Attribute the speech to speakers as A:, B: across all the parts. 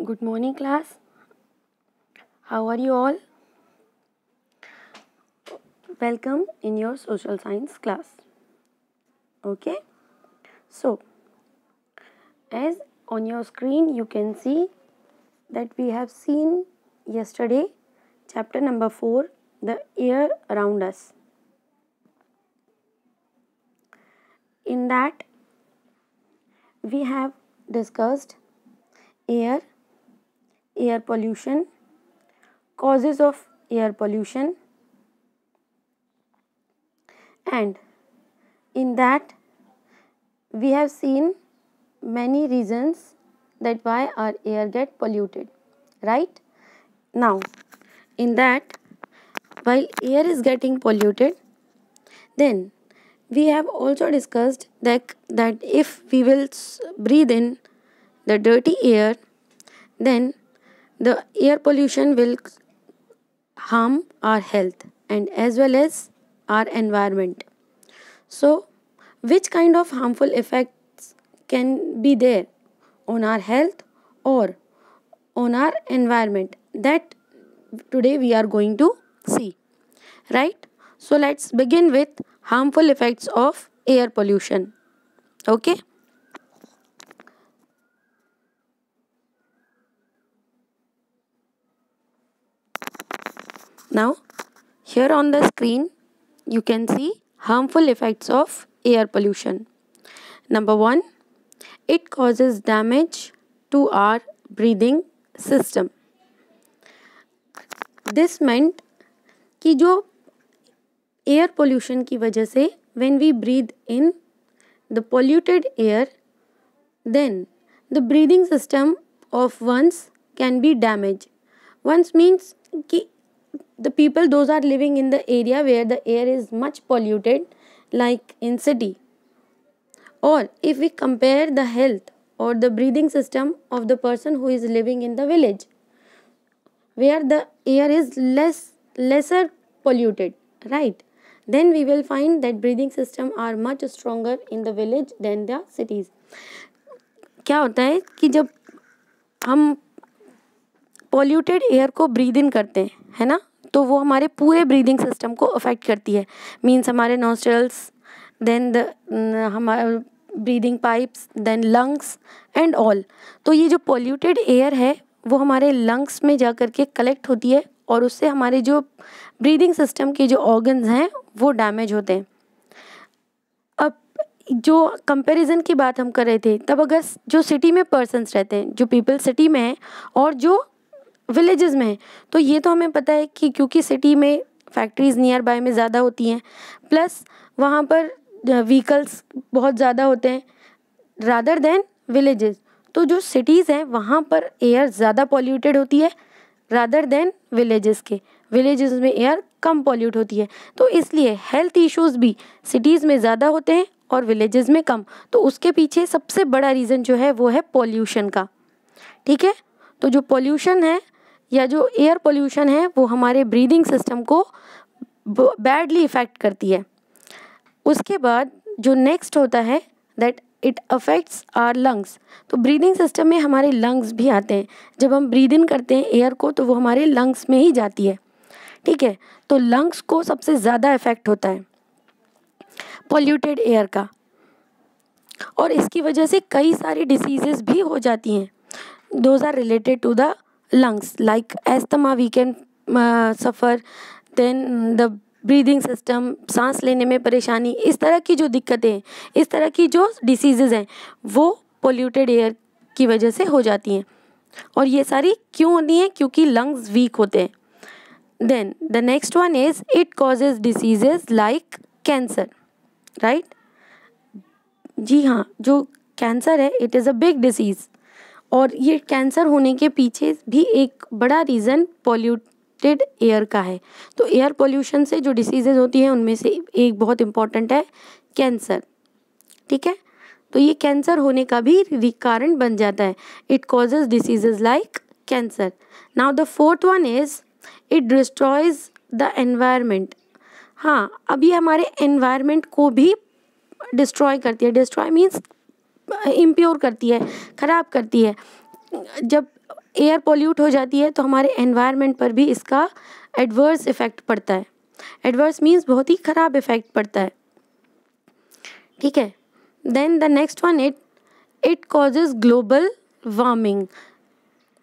A: good morning class how are you all welcome in your social science class okay so as on your screen you can see that we have seen yesterday chapter number 4 the air around us in that we have discussed air air pollution, causes of air pollution and in that we have seen many reasons that why our air get polluted right now in that while air is getting polluted then we have also discussed that that if we will breathe in the dirty air then the air pollution will harm our health and as well as our environment. So, which kind of harmful effects can be there on our health or on our environment that today we are going to see right so let's begin with harmful effects of air pollution okay Now, here on the screen, you can see harmful effects of air pollution. Number one, it causes damage to our breathing system. This meant ki jo air pollution ki wajah se, when we breathe in the polluted air, then the breathing system of ones can be damaged. Ones means ki the people those are living in the area where the air is much polluted like in city or if we compare the health or the breathing system of the person who is living in the village where the air is less lesser polluted right then we will find that breathing system are much stronger in the village than the cities क्या होता है कि जब हम polluted air को breathe in करते हैं है ना तो वो हमारे पूरे ब्रीदिंग सिस्टम को अफेक्ट करती है मीन्स हमारे नोस्ट्रल्स देन द हमारे breathing pipes then lungs and all तो ये जो पोल्यूटेड एयर है वो हमारे लंग्स में जा कर के कलेक्ट होती है और उससे हमारे जो ब्रीदिंग सिस्टम के जो ऑर्गन्स हैं वो डैमेज होते हैं अब जो कंपैरिजन की बात हम कर रहे थे तब अगर जो सिटी में पर्सनस रहते हैं जो पीपल सिटी में हैं और जो विलेजेस में है तो ये तो हमें पता है कि क्योंकि सिटी में फैक्ट्रीज़ नियर बाय में ज़्यादा होती हैं प्लस वहाँ पर व्हीकल्स बहुत ज़्यादा होते हैं रादर देन विलेजेस तो जो सिटीज़ हैं वहाँ पर एयर ज़्यादा पॉल्यूटेड होती है रादर देन विलेजेस के विलेजेस में एयर कम पॉल्यूट होती है तो इसलिए हेल्थ इश्यूज भी सिटीज़ में ज़्यादा होते हैं और विलेजेस में कम तो उसके पीछे सबसे बड़ा रीज़न जो है वो है पॉल्यूशन का ठीक है तो जो पॉल्यूशन है या जो एयर पोल्यूशन है वो हमारे ब्रीदिंग सिस्टम को बैडली इफ़ेक्ट करती है उसके बाद जो नेक्स्ट होता है that it affects our lungs तो ब्रीदिंग सिस्टम में हमारे लंग्स भी आते हैं जब हम ब्रीद इन करते हैं एयर को तो वो हमारे लंग्स में ही जाती है ठीक है तो लंग्स को सबसे ज़्यादा इफ़ेक्ट होता है पोल्यूटेड एयर का और इसकी वजह से कई सारी डिसीज़ेज भी हो जाती हैं those are related to the lungs like asthma we can uh, suffer then the breathing system सांस लेने में परेशानी इस तरह की जो दिक्कतें हैं इस तरह की जो डिसीज़ हैं वो पोल्यूटेड एयर की वजह से हो जाती हैं और ये सारी क्यों होती हैं क्योंकि लंग्स वीक होते हैं then the next one is it causes diseases like cancer right जी हाँ जो कैंसर है it is a big disease और ये कैंसर होने के पीछे भी एक बड़ा रीज़न पॉल्यूटेड एयर का है तो एयर पॉल्यूशन से जो डिसीजेज होती हैं उनमें से एक बहुत इम्पॉर्टेंट है कैंसर ठीक है तो ये कैंसर होने का भी कारण बन जाता है it causes diseases like cancer now the fourth one is it destroys the environment हाँ अब ये हमारे एनवायरमेंट को भी डिस्ट्रॉय करती है डिस्ट्रॉय मीन्स इम्प्योर करती है ख़राब करती है जब एयर पोल्यूट हो जाती है तो हमारे एनवायरनमेंट पर भी इसका एडवर्स इफ़ेक्ट पड़ता है एडवर्स मीन्स बहुत ही ख़राब इफ़ेक्ट पड़ता है ठीक है then the next one it it causes global warming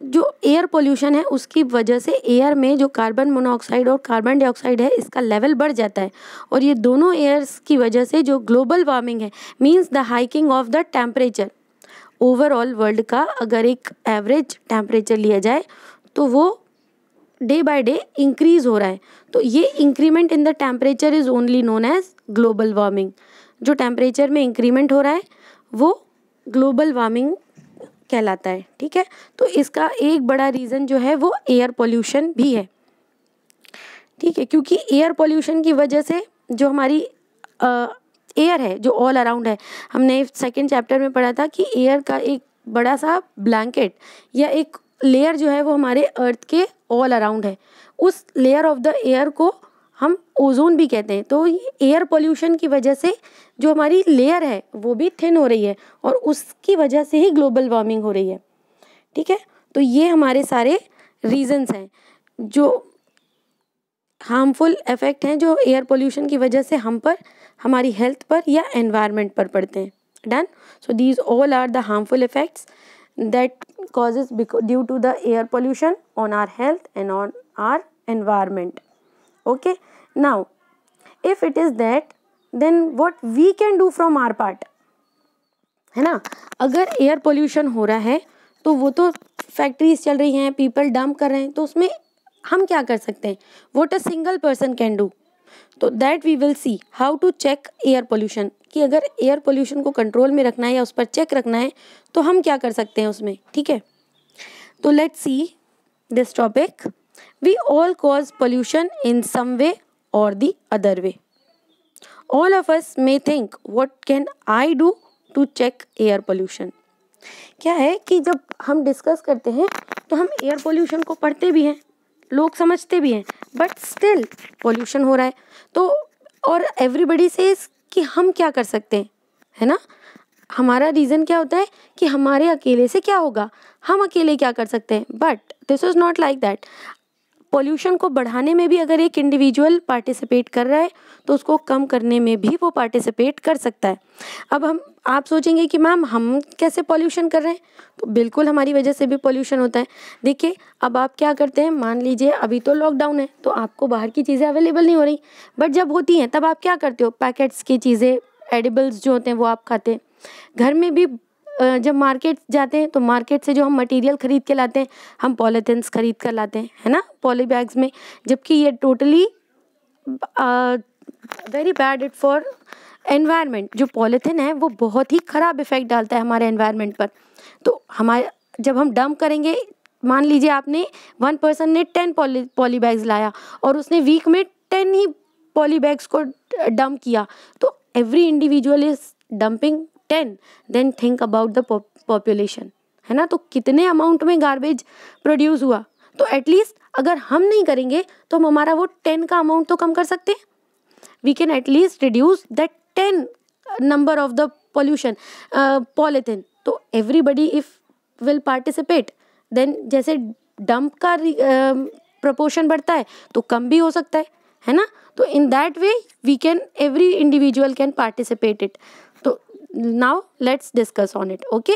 A: जो एयर पोल्यूशन है उसकी वजह से एयर में जो कार्बन मोनोऑक्साइड और कार्बन डाइऑक्साइड है इसका लेवल बढ़ जाता है और ये दोनों एयर्स की वजह से जो ग्लोबल वार्मिंग है means the hiking of the temperature overall world का अगर एक एवरेज टेम्परेचर लिया जाए तो वो डे बाय डे इंक्रीज हो रहा है तो ये increment in the temperature is only known as global warming जो टेम्परेचर में इंक्रीमेंट हो रहा है वो ग्लोबल वार्मिंग कहलाता है ठीक है तो इसका एक बड़ा रीज़न जो है वो एयर पोल्यूशन भी है ठीक है क्योंकि एयर पोल्यूशन की वजह से जो हमारी एयर है जो ऑल अराउंड है हमने सेकेंड चैप्टर में पढ़ा था कि एयर का एक बड़ा सा ब्लैंकेट या एक लेयर जो है वो हमारे अर्थ के ऑल अराउंड है उस लेयर ऑफ द एयर को हम ओजोन भी कहते हैं तो एयर पोल्यूशन की वजह से जो हमारी लेयर है वो भी थिन हो रही है और उसकी वजह से ही ग्लोबल वार्मिंग हो रही है ठीक है तो ये हमारे सारे रीजंस हैं जो हार्मफुल इफेक्ट हैं जो एयर पोल्यूशन की वजह से हम पर हमारी हेल्थ पर या एनवायरनमेंट पर पड़ते हैं done so these all are the harmful effects that causes due to the air pollution on our health and on our environment okay now if it is that then what we can do from our part है ना अगर air pollution हो रहा है तो वो तो factories चल रही हैं पीपल डम्प कर रहे हैं तो उसमें हम क्या कर सकते हैं what a single person can do तो that we will see how to check air pollution कि अगर एयर पोल्यूशन को कंट्रोल में रखना है या उस पर चेक रखना है तो हम क्या कर सकते हैं उसमें ठीक है तो let's see this topic we all cause pollution in some way और the other way all of us may think what can I do to check air pollution क्या है कि जब हम डिस्कस करते हैं तो हम एयर पोल्यूशन को पढ़ते भी हैं लोग समझते भी हैं बट स्टिल पोल्यूशन हो रहा है तो और एवरीबडी से कि हम क्या कर सकते हैं है ना हमारा रीज़न क्या होता है कि हमारे अकेले से क्या होगा हम अकेले क्या कर सकते हैं but this is not like that pollution को बढ़ाने में भी अगर एक इंडिविजुअल पार्टिसिपेट कर रहा है तो उसको कम करने में भी वो पार्टिसिपेट कर सकता है अब हम आप सोचेंगे कि मैम हम कैसे पॉल्यूशन कर रहे हैं तो बिल्कुल हमारी वजह से भी पॉल्यूशन होता है देखिए अब आप क्या करते हैं मान लीजिए अभी तो लॉकडाउन है तो आपको बाहर की चीज़ें अवेलेबल नहीं हो रही बट जब होती हैं तब आप क्या करते हो पैकेट्स की चीज़ें एडिबल्स जो होते हैं वो आप खाते हैं घर में भी जब मार्केट जाते हैं तो मार्केट से जो हम मटेरियल ख़रीद के लाते हैं हम पॉलीथिन ख़रीद कर लाते हैं है ना पॉली बैग्स में जबकि ये totally very bad it for environment जो पॉलीथिन है वो बहुत ही ख़राब इफ़ेक्ट डालता है हमारे एनवायरनमेंट पर तो हमारे जब हम डम्प करेंगे मान लीजिए आपने वन पर्सन ने टेन पॉली बैग्स लाया और उसने वीक में टेन ही पॉली बैग्स को डम्प किया तो every individual is dumping ten then think about the population है ना तो कितने अमाउंट में गार्बेज प्रोड्यूस हुआ तो एटलीस्ट अगर हम नहीं करेंगे तो हम हमारा वो टेन का अमाउंट तो कम कर सकते हैं we can at least reduce that ten number of the pollution polythene तो everybody if will participate then जैसे डंप का प्रपोर्शन uh, बढ़ता है तो कम भी हो सकता है है ना तो in that way we can every individual can participate it now let's discuss on it okay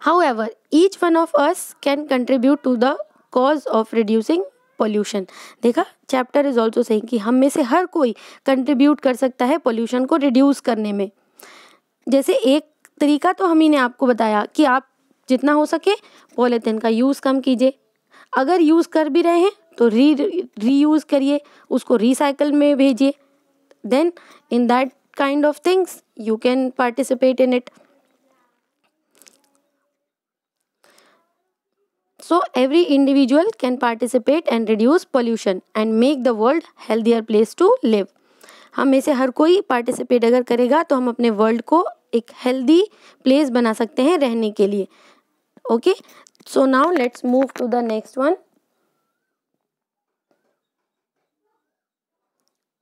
A: however each one of us can contribute to the cause of reducing pollution देखा चैप्टर इज ऑल्सो सही कि हम में से हर कोई contribute कर सकता है पॉल्यूशन को रिड्यूस करने में जैसे एक तरीका तो हम ही ने आपको बताया कि आप जितना हो सके पॉलीथिन का यूज़ कम कीजिए अगर यूज़ कर भी रहे हैं तो री यूज करिए उसको रिसाइकल में भेजिए then in that kind of things you can participate in it so every individual can participate and reduce pollution and make the world healthier place to live हम में से हर कोई पार्टिसिपेट अगर करेगा तो हम अपने वर्ल्ड को एक हेल्दी प्लेस बना सकते हैं रहने के लिए okay so now let's move to the next one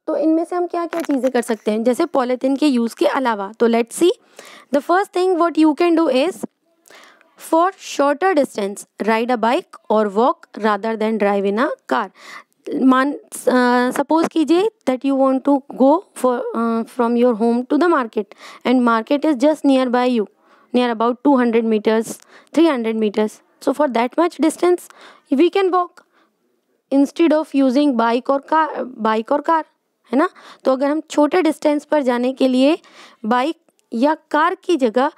A: तो इनमें से हम क्या क्या चीज़ें कर सकते हैं जैसे पॉलीथिन के यूज़ के अलावा तो let see the first thing what you can do is for shorter distance ride a bike और walk rather than drive in a car मान सपोज कीजिए that you want to go for from your home to the market and market is just near by you near about two hundred metres three hundred metres so for that much distance we can walk instead of using bike और car bike और car है ना तो अगर हम छोटे distance पर जाने के लिए बाइक या कार की जगह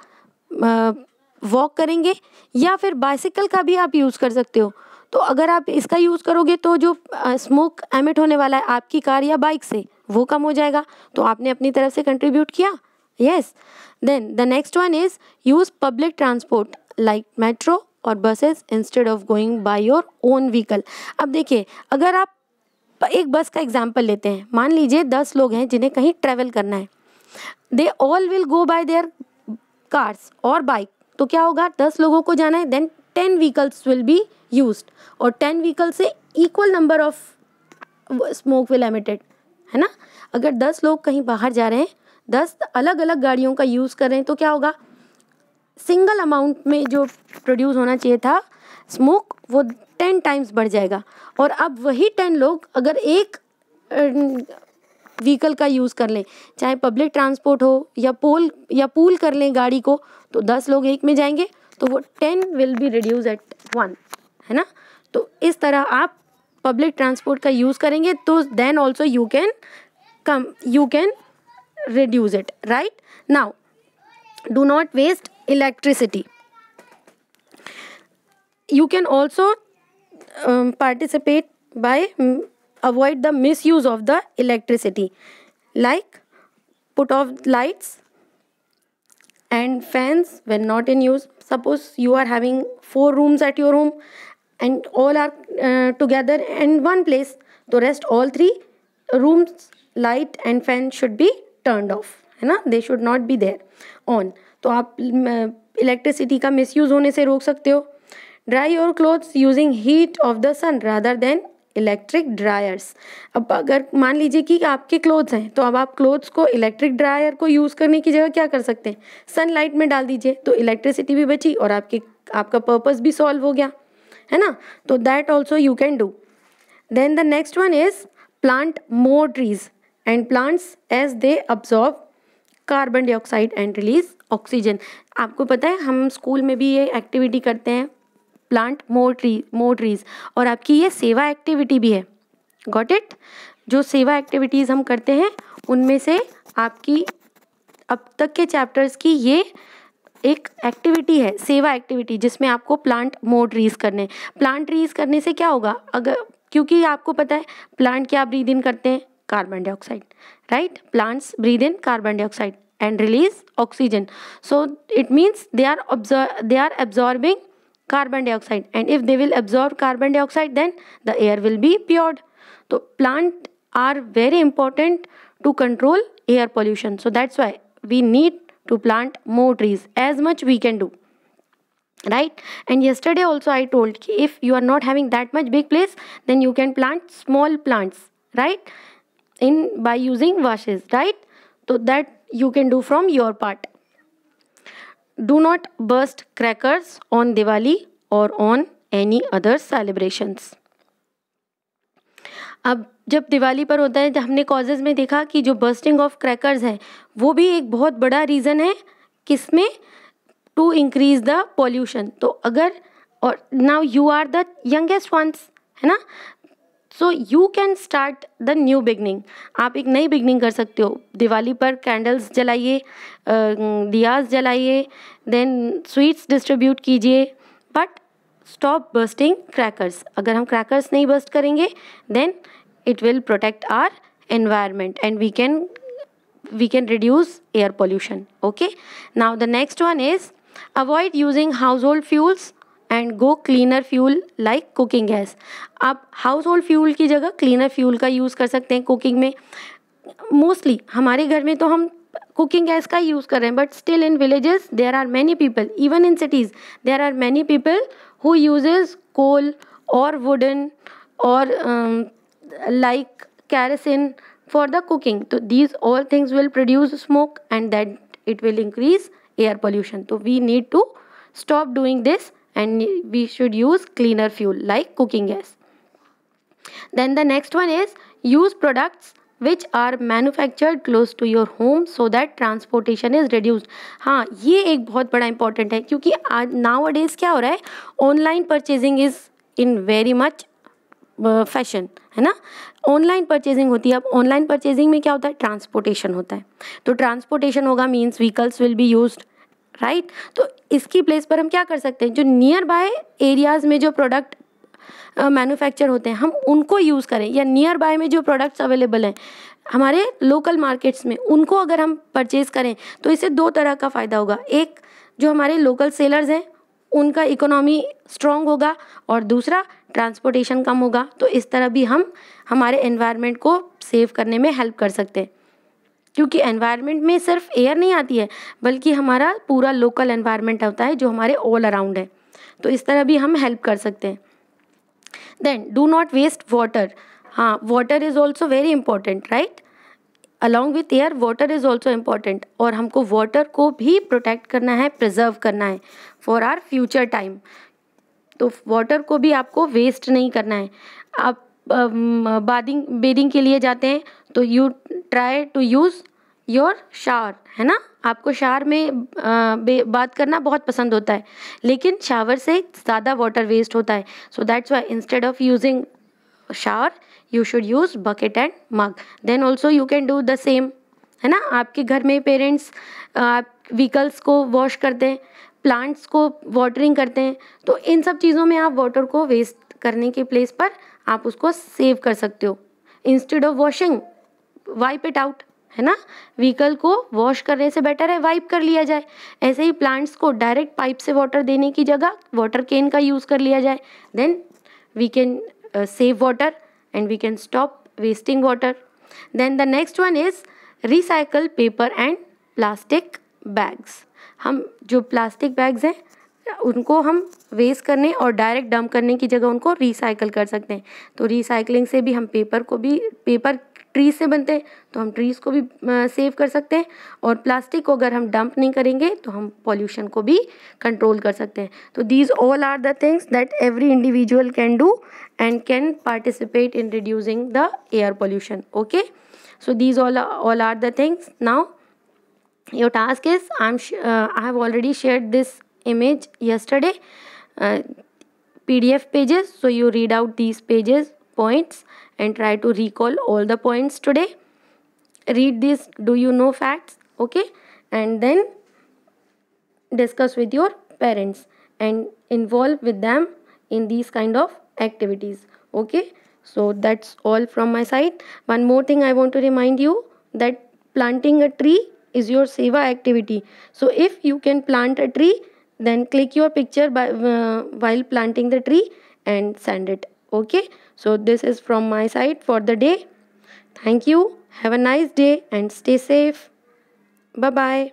A: वॉक करेंगे या फिर बाइसिकल का भी आप यूज़ कर सकते हो तो अगर आप इसका यूज़ करोगे तो जो स्मोक एमिट होने वाला है आपकी कार या बाइक से वो कम हो जाएगा तो आपने अपनी तरफ से कंट्रीब्यूट किया yes then the next one is use public transport like metro और buses instead of going by your own vehicle अब देखिए अगर आप एक बस का एग्जाम्पल लेते हैं मान लीजिए दस लोग हैं जिन्हें कहीं ट्रेवल करना है they all will go by their cars और बाइक तो क्या होगा दस लोगों को जाना है then ten vehicles will be use और टेन व्हीकल से equal number of smoke will emitted है ना अगर दस लोग कहीं बाहर जा रहे हैं दस अलग अलग गाड़ियों का यूज़ कर रहे हैं तो क्या होगा सिंगल अमाउंट में जो प्रोड्यूस होना चाहिए था स्मोक वो टेन टाइम्स बढ़ जाएगा और अब वही टेन लोग अगर एक व्हीकल का यूज़ कर लें चाहे पब्लिक ट्रांसपोर्ट हो या पोल या पूल कर लें गाड़ी को तो दस लोग एक में जाएंगे तो वो ten will be reduce at one है ना तो इस तरह आप पब्लिक ट्रांसपोर्ट का यूज़ करेंगे तो then also you can come you can reduce it right now do not waste electricity you can also participate by avoid the misuse of the electricity like put off lights and fans when not in use suppose you are having four rooms at your home and all are together and one place तो rest all three rooms light and fan should be turn off है ना they should not be there on तो आप electricity mm, uh, का misuse होने से रोक सकते हो dry your clothes using heat of the sun rather than electric dryers अब अगर मान लीजिए कि आपके क्लोथ्स हैं तो अब आप क्लोथ्स को इलेक्ट्रिक ड्रायर को यूज़ करने की जगह क्या कर सकते हैं सनलाइट में डाल दीजिए तो इलेक्ट्रिसिटी भी बची और आपके आपका पर्पज़ भी सॉल्व हो गया है ना तो that also you can do then the next one is plant more trees and plants as they absorb carbon dioxide and release oxygen आपको पता है हम स्कूल में भी ये एक्टिविटी करते हैं plant more tree more trees और आपकी ये सेवा एक्टिविटी भी है गॉट इट जो सेवा एक्टिविटीज़ हम करते हैं उनमें से आपकी अब तक के चैप्टर्स की ये एक एक्टिविटी है सेवा एक्टिविटी जिसमें आपको प्लांट मोर रीज करने प्लांट ट्रीज करने से क्या होगा अगर क्योंकि आपको पता है प्लांट क्या ब्रीद इन करते हैं carbon dioxide right plants breathe in carbon dioxide and release oxygen so it means they are observe they are absorbing carbon dioxide and if they will absorb carbon dioxide then the air will be pure so plant are very important to control air pollution so that's why we need to plant more trees as much we can do right and yesterday also i told if you are not having that much big place then you can plant small plants right in by using washes right so that you can do from your part do not burst crackers on Diwali or on any other celebrations. अब जब दिवाली पर होता है हमने causes में देखा कि जो बर्स्टिंग ऑफ क्रैकर्स है वो भी एक बहुत बड़ा रीज़न है किस में टू इंक्रीज द पॉल्यूशन तो अगर और now you are the youngest ones है ना so you can start the new beginning आप एक नई बिगनिंग कर सकते हो दिवाली पर कैंडल्स जलाइए दियाज जलाइए देन स्वीट्स डिस्ट्रीब्यूट कीजिए बट स्टॉप बर्स्टिंग क्रैकर्स अगर हम क्रैकर्स नहीं बर्स्ट करेंगे then it will protect our environment and we can we can reduce air pollution okay now the next one is avoid using house hold fuels and go cleaner fuel like cooking gas आप household fuel की जगह cleaner fuel का use कर सकते हैं cooking में mostly हमारे घर में तो हम कुकिंग गैस का यूज़ कर रहे हैं but still in villages there are many people even in cities there are many people who uses coal और वुडन और like kerosene for the cooking तो these all things will produce smoke and that it will increase air pollution तो we need to stop doing this and we should use cleaner fuel like cooking gas. Then the next one is use products which are manufactured close to your home so that transportation is reduced हाँ ये एक बहुत बड़ा important है क्योंकि आज now days क्या हो रहा है online purchasing is in very much fashion है ना ऑनलाइन परचेजिंग होती है अब ऑनलाइन परचेजिंग में क्या होता है ट्रांसपोर्टेशन होता है तो ट्रांसपोर्टेशन होगा means vehicles will be used right right? तो इसकी प्लेस पर हम क्या कर सकते हैं जो नियर बाय एरियाज़ में जो प्रोडक्ट मैन्युफैक्चर uh, होते हैं हम उनको यूज़ करें या नियर बाय में जो प्रोडक्ट्स अवेलेबल हैं हमारे लोकल मार्केट्स में उनको अगर हम परचेज़ करें तो इससे दो तरह का फ़ायदा होगा एक जो हमारे लोकल सेलर्स हैं उनका इकोनॉमी स्ट्रॉन्ग होगा और दूसरा ट्रांसपोर्टेशन कम होगा तो इस तरह भी हम हमारे एनवायरनमेंट को सेव करने में हेल्प कर सकते हैं क्योंकि एनवायरनमेंट में सिर्फ एयर नहीं आती है बल्कि हमारा पूरा लोकल एनवायरनमेंट होता है जो हमारे ऑल अराउंड है तो इस तरह भी हम हेल्प कर सकते हैं then do not waste water हाँ water is also very important right along with air water is also important और हमको वाटर को भी प्रोटेक्ट करना है प्रिजर्व करना है फॉर आर फ्यूचर टाइम तो वाटर को भी आपको वेस्ट नहीं करना है आप बादिंग बेडिंग के लिए जाते हैं तो you try to use your shower है ना आपको शावर में आ, बात करना बहुत पसंद होता है लेकिन शावर से ज़्यादा वाटर वेस्ट होता है so that's why instead of using shower you should use bucket and mug then also you can do the same है ना आपके घर में पेरेंट्स आप व्हीकल्स को वॉश करते हैं प्लांट्स को वाटरिंग करते हैं तो इन सब चीज़ों में आप वाटर को वेस्ट करने के प्लेस पर आप उसको सेव कर सकते हो instead of washing wipe it out है ना व्हीकल को वॉश करने से बेटर है वाइप कर लिया जाए ऐसे ही प्लांट्स को डायरेक्ट पाइप से वाटर देने की जगह वाटर केन का यूज़ कर लिया जाए then we can save water and we can stop wasting water then the next one is recycle paper and plastic bags हम जो प्लास्टिक बैग्स हैं उनको हम वेस्ट करने और डायरेक्ट डम्प करने की जगह उनको रिसाइकल कर सकते हैं तो रिसाइकलिंग से भी हम पेपर को भी पेपर ट्रीज से बनते हैं तो हम ट्रीज़ को भी सेव कर सकते हैं और प्लास्टिक को अगर हम डंप नहीं करेंगे तो हम पॉल्यूशन को भी कंट्रोल कर सकते हैं तो these all are the things that every individual can do and can participate in reducing the air pollution okay so these all all are the things now your task is I am I have already share this image yesterday P D F pages so you read out these pages points and try to recall all the points today. Read this do you know facts okay and then discuss with your parents and involve with them in these kind of activities okay so that's all from my side one more thing i want to remind you that planting a tree is your seva activity so if you can plant a tree then click your picture by, uh, while planting the tree and send it okay so this is from my side for the day thank you have a nice day and stay safe bye bye